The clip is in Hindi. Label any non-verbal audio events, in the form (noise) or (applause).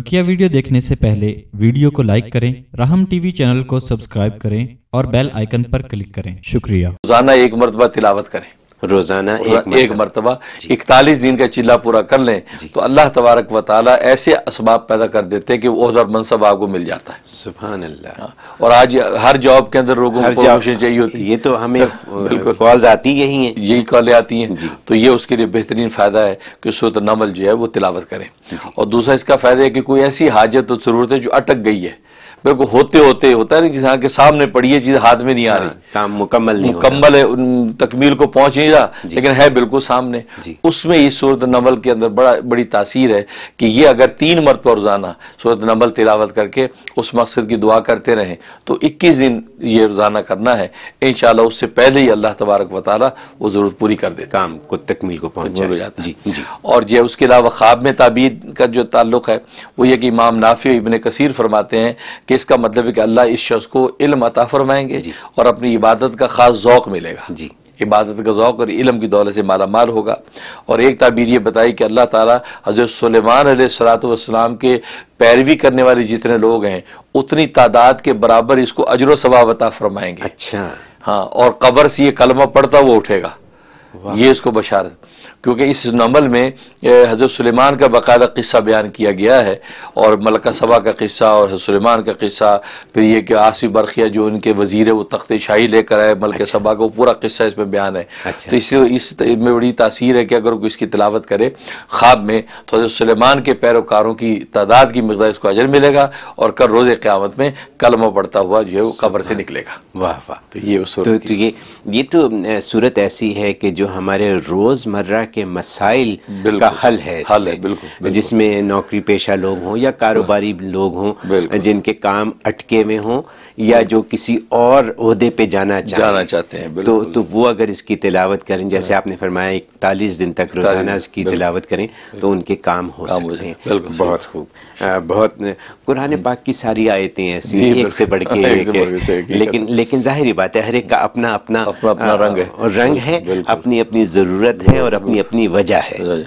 बकिया वीडियो देखने से पहले वीडियो को लाइक करें राहम टीवी चैनल को सब्सक्राइब करें और बेल आइकन पर क्लिक करें शुक्रिया रोजाना एक मरतबा तिलावत करें रोजाना एक मर्तबा, एक मरतबा इकतालीस दिन का चिल्ला पूरा कर लें तो अल्लाह तबारक व ताली ऐसे असबाब पैदा कर देते हैं कि और मनसब आपको मिल जाता है सुबह अल्लाह हाँ, और आज हर जॉब के अंदर लोगों को चाहिए होती ये तो हमें (laughs) बिल्कुल कॉल्स आती यही है यही कॉल आती हैं तो ये उसके लिए बेहतरीन फ़ायदा है कि सूरत नमल जो है वो तिलावत करें और दूसरा इसका फ़ायदा है कि कोई ऐसी हाजत और ज़रूरत है जो अटक गई है बिल्कुल होते होते होता है ना कि सामने पड़ी है चीज हाथ में नहीं आ रही हाँ, काम मुकम्मल नहीं मुकम्मल है तकमील को पहुंच नहीं रहा लेकिन है बिल्कुल सामने उसमें इस सूरत नवल के अंदर बड़ा बड़ी तासीर है कि ये अगर तीन मरतबा रोजाना सूरत नवल तिलावत करके उस मकसद की दुआ करते रहें तो इक्कीस दिन ये रोजाना करना है इन शाला उससे पहले ही अल्लाह तबारक वाली वो जरूरत पूरी कर देते काम को तकमील को पहुंच जाता है और जो उसके अलावा ख्वाब में ताबीर का जो ताल्लुक है वो ये कि इमाम नाफी इबन कसीर फरमाते हैं कि इसका मतलब है कि अल्लाह इस शख्स को इल्म अता फरमाएंगे और अपनी इबादत का ख़ास ओक़ मिलेगा जी इबादत का ओक़ और इलम की दौलत से माला माल होगा और एक ताबीर ये बताई कि अल्लाह ताला हज़रत सलेमान सलातम के पैरवी करने वाले जितने लोग हैं उतनी तादाद के बराबर इसको अजर सवाब अता फरमाएंगे अच्छा हाँ और कब्र से ये कलमा पड़ता वो उठेगा ये इसको बशारत क्योंकि इस नमल में हज़रत सुलेमान का बाकायदा किस्सा बयान किया गया है और मलका सभा का किस्सा और सुलेमान का किस्सा फिर ये कि आसिफ बरखिया जो इनके वजीर है वो तख्त शाही लेकर आए मलक अच्छा। सभा का पूरा किस्सा इसमें बयान है अच्छा। तो इसलिए इस में बड़ी तासीर है कि अगर कोई इसकी तलावत करे ख्वाब में तो हज़रत सुलेमान के पैरोकारों की तादाद की मकदार इसको अजर मिलेगा और कल रोज़ क़्यामत में कलमा पड़ता हुआ जो है वो कब्र से निकलेगा वाह वाह तो ये तो, तो ये तो सूरत ऐसी है कि जो जो हमारे रोज़मर्रा के मसाइल का हल है है जिसमें नौकरी पेशा लोग हों या कारोबारी लोग हों जिनके काम अटके में हों या जो किसी और अहदे पे जाना चाहते जाना चाहते हैं तो तो वो अगर इसकी तिलावत करें जैसे हाँ। आपने फरमाया इकतालीस दिन तक रोजाना इसकी तिलावत करें तो उनके काम हो सकते हैं बहुत खूब बहुत कुरान हम्म। पाक की सारी आयतें ऐसी (laughs) एक से बढ़ के लेकिन लेकिन जाहिर बात है हर एक का अपना अपना रंग है रंग है अपनी अपनी अपनी ज़रूरत है और अपनी अपनी वजह है